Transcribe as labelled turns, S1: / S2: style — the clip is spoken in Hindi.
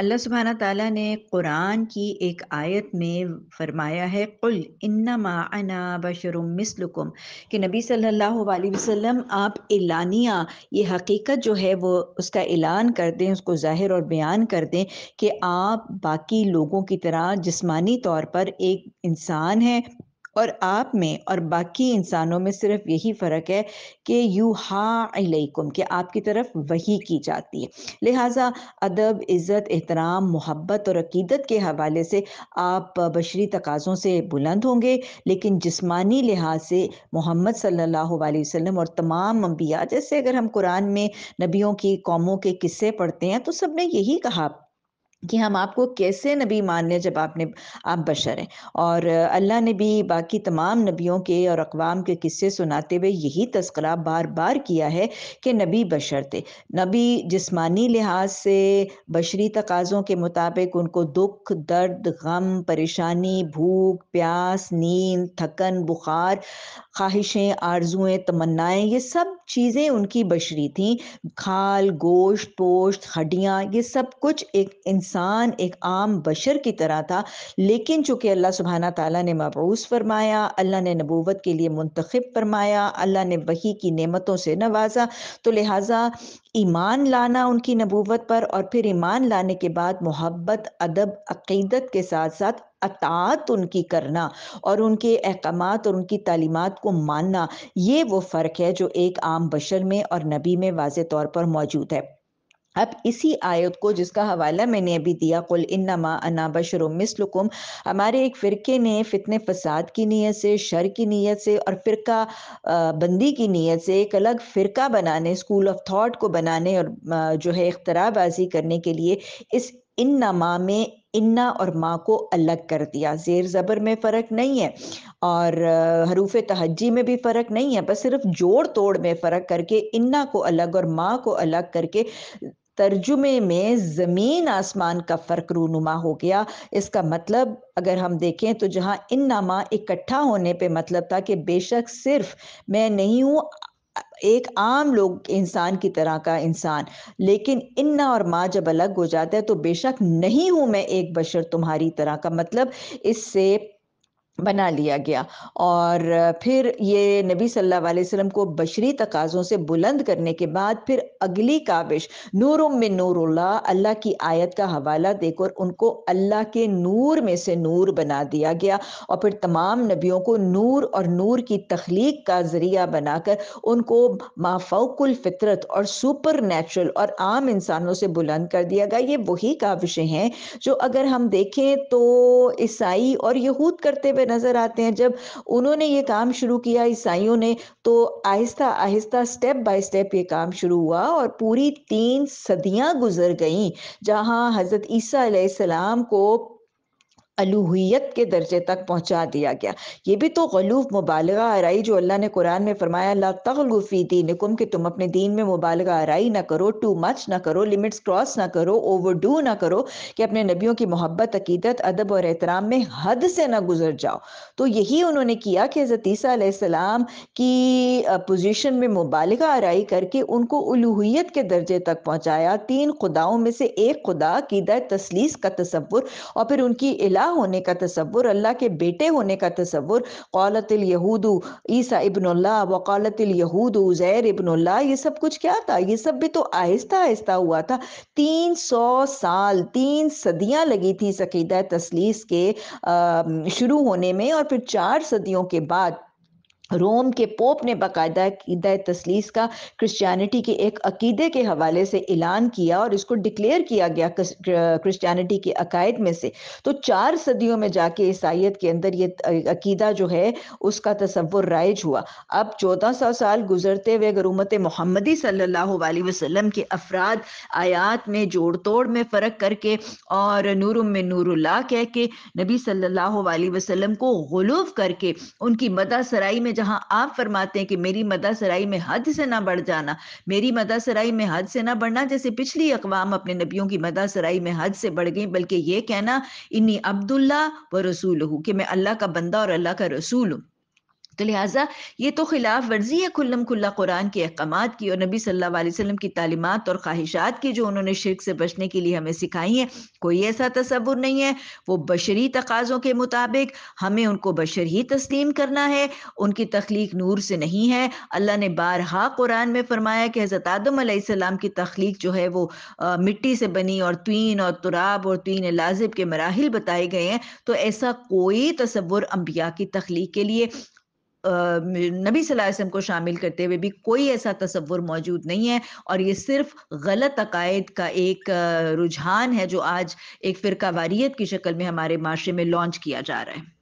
S1: अल्लाह सुबहाना तला ने कुरान की एक आयत में फरमाया है कुल इन्ना बशरुम मिसलुकुम कि नबी सल्लल्लाहु अलैहि वसल्लम आप एलानिया ये हकीकत जो है वो उसका ऐलान कर दें उसको ज़ाहिर और बयान कर दें कि आप बाकी लोगों की तरह जिस्मानी तौर पर एक इंसान हैं और आप में और बाकी इंसानों में सिर्फ यही फ़र्क है कि यू हा इलेकुम कि आपकी तरफ वही की जाती है लिहाजा अदब इज़्ज़त एहतराम मोहब्बत और अकीदत के हवाले से आप बशरी तकाज़ों से बुलंद होंगे लेकिन जिस्मानी लिहाज से मोहम्मद सल्लल्लाहु अलैहि वसल्लम और तमाम अम्बिया जैसे अगर हम कुरान में नबियों की कौमों के किस्से पढ़ते हैं तो सब ने यही कहा कि हम आपको कैसे नबी मान लें जब आपने आप बशर हैं और अल्लाह ने भी बाकी तमाम नबियों के और अकवाम के किस्से सुनाते हुए यही तस्करा बार बार किया है कि नबी बशर थे नबी जिस्मानी लिहाज से बशरी तकाज़ों के मुताबिक उनको दुख दर्द गम परेशानी भूख प्यास नींद थकन बुखार ख्वाहिशें आरजुएँ तमन्नाएँ ये सब चीज़ें उनकी बशरी थी खाल गोश्त पोश्त हड्डियाँ ये सब कुछ एक इंसान एक आम बशर की तरह था लेकिन चूँकि अल्लाह सुबहाना तला ने मबूस फरमाया अल्लाह ने नबूवत के लिए मंतखब फरमाया अल्लाह ने वही की नेमतों से नवाजा तो लिहाजा ईमान लाना उनकी नबूवत पर और फिर ईमान लाने के बाद मोहब्बत अदब अकीदत के साथ साथ अतात उनकी करना और उनके अहकाम और उनकी तालीमत को मानना ये वो फ़र्क है जो एक आम बशर में और नबी में वाज तौर पर मौजूद है अब इसी आयत को जिसका हवाला मैंने अभी दिया कुल इन्नमा अना बशरुम मिसलुकुम हमारे एक फ़िरके ने फितने फसाद की नीयत से शर की नीयत से और फ़िरका बंदी की नीयत से एक अलग फ़िरका बनाने स्कूल ऑफ थाट को बनाने और जो है इख्तराबाजी करने के लिए इस इन्नमा में इन्ना और माँ को अलग कर दिया जेर ज़बर में फ़र्क नहीं है और हरूफ तहजी में भी फ़र्क नहीं है बस सिर्फ जोड़ तोड़ में फ़र्क करके इन्ना को अलग और माँ को अलग करके तर्जुमे में ज़मीन आसमान का फ़र्क रूनुमा हो गया इसका मतलब अगर हम देखें तो जहाँ इन नामा इकट्ठा होने पे मतलब था कि बेशक सिर्फ मैं नहीं हूँ एक आम लोग इंसान की तरह का इंसान लेकिन इन्ना और माँ जब अलग हो जाता है तो बेशक नहीं हूँ मैं एक बशर तुम्हारी तरह का मतलब इससे बना लिया गया और फिर ये नबी सल्लल्लाहु अलैहि वसल्लम को बशरी तकाज़ों से बुलंद करने के बाद फिर अगली काविश नूर में नूरुल्ला अल्लाह की आयत का हवाला देकर उनको अल्लाह के नूर में से नूर बना दिया गया और फिर तमाम नबियों को नूर और नूर की तख्लीक का ज़रिया बनाकर उनको माफोकुल फितरत और सुपर नेचुरल और आम इंसानों से बुलंद कर दिया गया ये वही काविशें हैं जो अगर हम देखें तो ईसाई और यहूद करते हुए नजर आते हैं जब उन्होंने ये काम शुरू किया ईसाइयों ने तो आहिस्ता आहिस्ता स्टेप बाय स्टेप ये काम शुरू हुआ और पूरी तीन सदियां गुजर गईं जहां हजरत ईसा सलाम को अलूहियत के दर्जे तक पहुंचा दिया गया ये भी तो गलूफ मुबालगा आरई जो अल्लाह ने कुरान में फरमाया ला तगलूफ़ी दीन हुकुम कि तुम अपने दीन में मुबालगा आरई ना करो टू मच ना करो लिमिट्स क्रॉस ना करो ओवर डू ना करो कि अपने नबियों की मोहब्बत अकीदत अदब और एहतराम में हद से ना गुजर जाओ तो यही उन्होंने किया कि हज़रतीसम की पोजिशन में मुबालगा आरई करके उनको अलूहियत के दर्जे तक पहुँचाया तीन खुदाओं में से एक खुदा कीदा तसलीस का तस्वुर और फिर उनकी इला होने का तस्वुर अल्लाह के बेटे होने का तस्वुर कौलतिल यहूदू ईसा इबनल्ला व कौलतिल यहूद उजैर इबनल्ला ये सब कुछ क्या था ये सब भी तो आहिस्ता आहिस्ता हुआ था तीन सौ साल तीन सदियाँ लगी थी सकीदा तसलीस के शुरू होने में और फिर चार सदियों के बाद रोम के पोप ने बाकायदा तसलीस का क्रिश्चियनिटी के एक अकीदे के हवाले से ऐलान किया और इसको डिक्लेयर किया गया क्रिश्चियनिटी के अकायद में से तो चार सदियों में जाके ईसाइत के अंदर ये अकीदा जो है उसका तस्वुर राइज हुआ अब चौदह सौ साल गुजरते हुए अगर उमत मोहम्मदी सल्ला वसलम के अफराद आयात में जोड़ तोड़ में फ़र्क करके और नूर में नूरुल्ला कह के नबी सल्ला वसलम को गलूफ करके उनकी मदा सराई में जहां आप फरमाते हैं कि मेरी मदासराई में हद से ना बढ़ जाना मेरी मदासराई में हद से ना बढ़ना जैसे पिछली अकवाम अपने नबियों की मदासराई में हद से बढ़ गई बल्कि ये कहना इन्नी अब्दुल्ला व रसूल हूँ कि मैं अल्लाह का बंदा और अल्लाह का रसूल हूँ तो लिहाजा ये तो खिलाफ वर्जी है खुल्लम खुल्ला कुरान के अहकाम की और नबी सल्लल्लाहु अलैहि वसल्लम की तालीमत और ख्वाहिशात की जो उन्होंने शिरक से बचने के लिए हमें सिखाई हैं कोई ऐसा तस्वुर नहीं है वो बशरी तकाज़ों के मुताबिक हमें उनको बशर ही तस्लीम करना है उनकी तख्लीक नूर से नहीं है अल्लाह ने बारहा कुरान में फरमाया कि हज़रत आदम की तख्लीक जो है वो आ, मिट्टी से बनी और तीन और तुराब और तीन लाजिब के मराहल बताए गए हैं तो ऐसा कोई तस्वुर अम्बिया की तख्लीक के लिए नबी वसल्लम को शामिल करते हुए भी कोई ऐसा तस्वुर मौजूद नहीं है और ये सिर्फ गलत अकायद का एक रुझान है जो आज एक फ़िरका वारियत की शक्ल में हमारे माशरे में लॉन्च किया जा रहा है